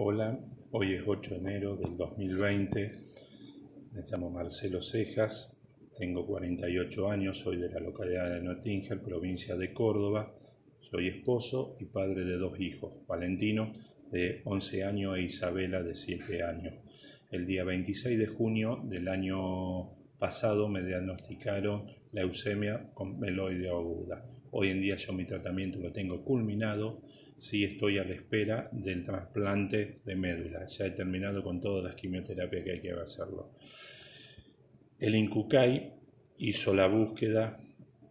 Hola, hoy es 8 de enero del 2020. Me llamo Marcelo Cejas, tengo 48 años, soy de la localidad de Nottingham, provincia de Córdoba. Soy esposo y padre de dos hijos, Valentino de 11 años e Isabela de 7 años. El día 26 de junio del año pasado me diagnosticaron leucemia con meloide aguda Hoy en día yo mi tratamiento lo tengo culminado, sí estoy a la espera del trasplante de médula. Ya he terminado con todas las quimioterapias que hay que hacerlo. El INCUCAI hizo la búsqueda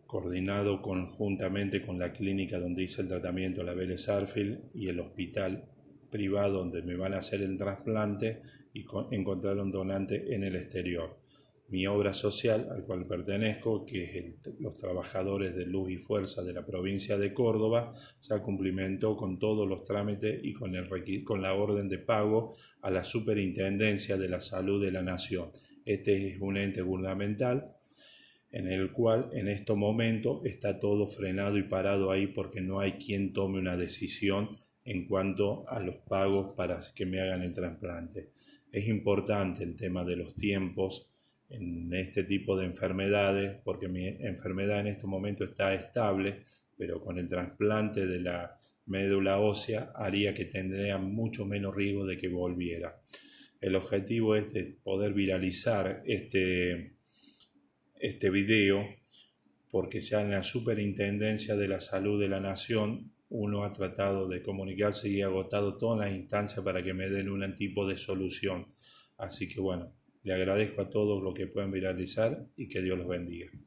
coordinado conjuntamente con la clínica donde hice el tratamiento, la Vélez Arfield, y el hospital privado donde me van a hacer el trasplante y encontrar un donante en el exterior mi obra social al cual pertenezco, que es los trabajadores de luz y fuerza de la provincia de Córdoba, se cumplimentó con todos los trámites y con, el, con la orden de pago a la Superintendencia de la Salud de la Nación. Este es un ente fundamental en el cual en este momento, está todo frenado y parado ahí porque no hay quien tome una decisión en cuanto a los pagos para que me hagan el trasplante. Es importante el tema de los tiempos, en este tipo de enfermedades, porque mi enfermedad en este momento está estable, pero con el trasplante de la médula ósea haría que tendría mucho menos riesgo de que volviera. El objetivo es de poder viralizar este, este video, porque ya en la Superintendencia de la Salud de la Nación uno ha tratado de comunicarse y ha agotado todas las instancias para que me den un tipo de solución. Así que bueno, le agradezco a todos los que puedan viralizar y que Dios los bendiga.